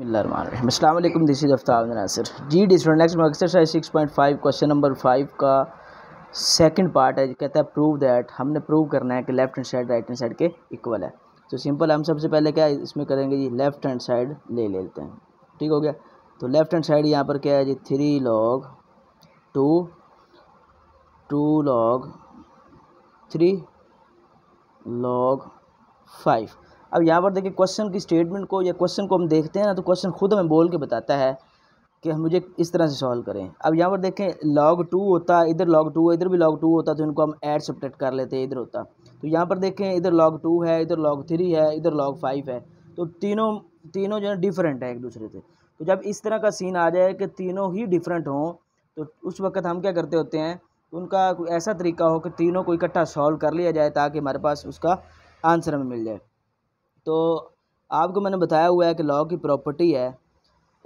अल्लाम this is Aftab Nasir G D student next में exercise six point five question number five का second part है कहता है प्रूव दैट हमने प्रूव करना है कि left hand side right hand side के इक्वल है तो सिंपल हम सबसे पहले क्या इसमें करेंगे जी लेफ्ट हैंड साइड ले लेते हैं ठीक हो गया तो लेफ्ट हैंड साइड यहाँ पर क्या है जी three log two two log three log five अब यहाँ पर देखिए क्वेश्चन की स्टेटमेंट को या क्वेश्चन को हम देखते हैं ना तो क्वेश्चन खुद हमें बोल के बताता है कि हम मुझे इस तरह से सॉल्व करें अब यहाँ पर देखें लॉग टू होता इधर लॉग टू इधर भी लॉग टू होता तो इनको हम ऐड सपरेट कर लेते हैं इधर होता तो यहाँ पर देखें इधर लॉग टू है इधर लॉग थ्री है इधर लॉग फाइव है तो तीनों तीनों जो है डिफरेंट है एक दूसरे से तो जब इस तरह का सीन आ जाए कि तीनों ही डिफरेंट हों तो उस वक्त हम क्या करते होते हैं उनका ऐसा तरीका हो कि तीनों को इकट्ठा सॉल्व कर लिया जाए ताकि हमारे पास उसका आंसर हमें मिल जाए तो आपको मैंने बताया हुआ है कि लॉ की प्रॉपर्टी है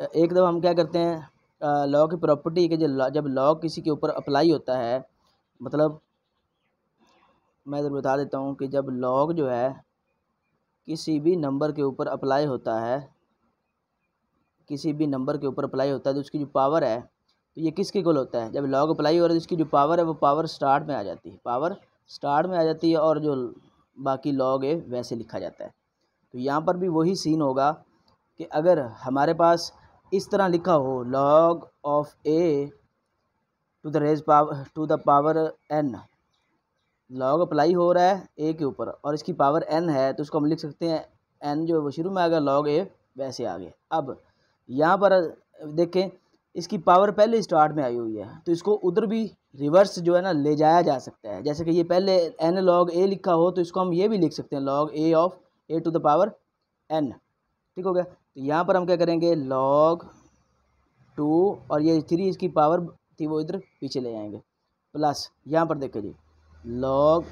एक दफ़ा हम क्या करते हैं लॉ की प्रॉपर्टी के जो जब लॉ किसी के ऊपर अप्लाई होता है मतलब मैं इधर बता देता हूँ कि जब लॉग जो है किसी भी नंबर के ऊपर अप्लाई होता है किसी भी नंबर के ऊपर अप्लाई होता है तो उसकी जो पावर है तो ये किसके कुल होता है जब लॉग अप्लाई हो रहा है तो उसकी जो पावर है वो पावर स्टार्ट में आ जाती है पावर स्टार्ट में आ जाती है और जो बाकी लॉग है वैसे लिखा जाता है तो यहाँ पर भी वही सीन होगा कि अगर हमारे पास इस तरह लिखा हो log of a to the raise power to the power n log apply हो रहा है ए के ऊपर और इसकी पावर एन है तो उसको हम लिख सकते हैं एन जो है वो शुरू में आ गया लॉग ए वैसे आ गया अब यहाँ पर देखें इसकी पावर पहले स्टार्ट में आई हुई है तो इसको उधर भी रिवर्स जो है ना ले जाया जा सकता है जैसे कि ये पहले एन लॉग ए लिखा हो तो इसको हम ये भी लिख सकते हैं log a of a to the power n ठीक हो गया तो यहाँ पर हम क्या करेंगे लॉग टू और ये थ्री इसकी पावर थी वो इधर पीछे ले जाएंगे प्लस यहाँ पर देखो जी लॉग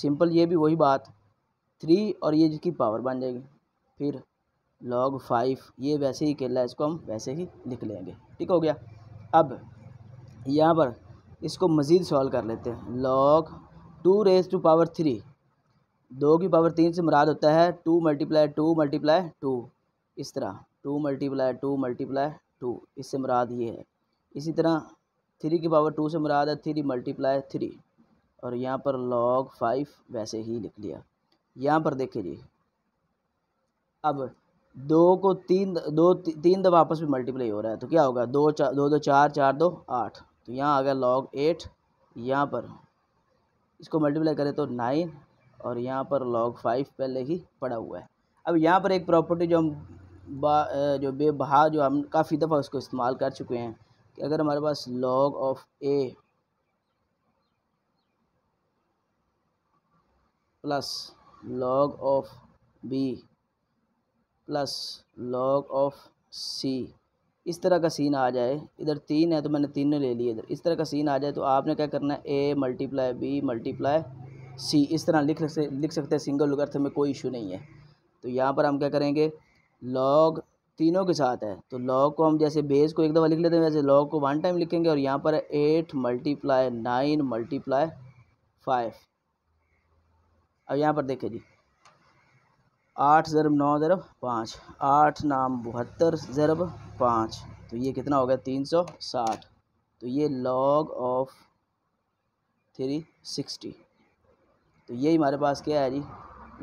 सिंपल ये भी वही बात थ्री और ये जिसकी पावर बन जाएगी फिर लॉग फाइव ये वैसे ही केला है इसको हम वैसे ही लिख लेंगे ठीक हो गया अब यहाँ पर इसको मज़ीद सॉल्व कर लेते हैं log two raise to power three दो की पावर तीन से मुराद होता है two multiply two multiply two इस तरह two multiply two multiply two इससे मुराद ये है इसी तरह थ्री की पावर टू से मुराद है थ्री मल्टीप्लाई थ्री और यहाँ पर लॉग फाइव वैसे ही लिख लिया यहाँ पर देखिए जी अब दो को तीन दो ती, तीन दफ़ा आपस में मल्टीप्लाई हो रहा है तो क्या होगा दो चार दो दो चार चार दो आठ तो यहाँ आ गया लॉग एट यहाँ पर इसको मल्टीप्लाई करें तो नाइन और यहाँ पर लॉग फाइव पहले ही पड़ा हुआ है अब यहाँ पर एक प्रॉपर्टी जो हम जो बेबहा जो हम काफ़ी दफ़ा उसको इस्तेमाल कर चुके हैं कि अगर हमारे पास log of a plus log of b plus log of c इस तरह का सीन आ जाए इधर तीन है तो मैंने तीन ले लिए इधर इस तरह का सीन आ जाए तो आपने क्या करना है a multiply b multiply c इस तरह लिख सकते लिख सकते हैं सिंगल अर्थ में कोई इशू नहीं है तो यहाँ पर हम क्या करेंगे लॉग तीनों के साथ है तो लॉग को हम जैसे बेस को एक दफ़ा लिख लेते हैं वैसे लॉग को वन टाइम लिखेंगे और यहाँ पर eight multiply nine multiply five अब यहाँ पर देखिए जी आठ ज़रब नौ ज़रब पाँच आठ नाम बहत्तर ज़रब पाँच तो ये कितना हो गया तीन सौ साठ तो ये लॉग ऑफ थ्री सिक्सटी तो ये हमारे पास क्या है जी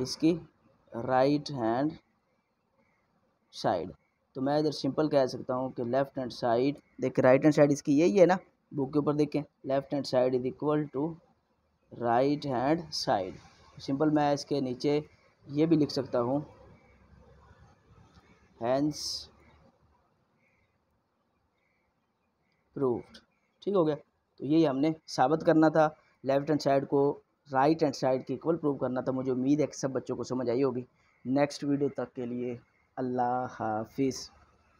इसकी राइट हैंड साइड तो मैं इधर सिंपल कह सकता हूँ कि लेफ़्ट हैंड साइड देखिए राइट हैंड साइड इसकी यही है ना बुक के ऊपर देखें left hand side is equal to right hand side simple मैं इसके नीचे ये भी लिख सकता हूँ हैंड्स प्रूफ ठीक हो गया तो यही हमने साबित करना था लेफ़्ट हैंड साइड को राइट हैंड साइड की इक्वल प्रूव करना था तो मुझे उम्मीद है कि सब बच्चों को समझ आई होगी नेक्स्ट वीडियो तक के लिए अल्लाह हाफिज़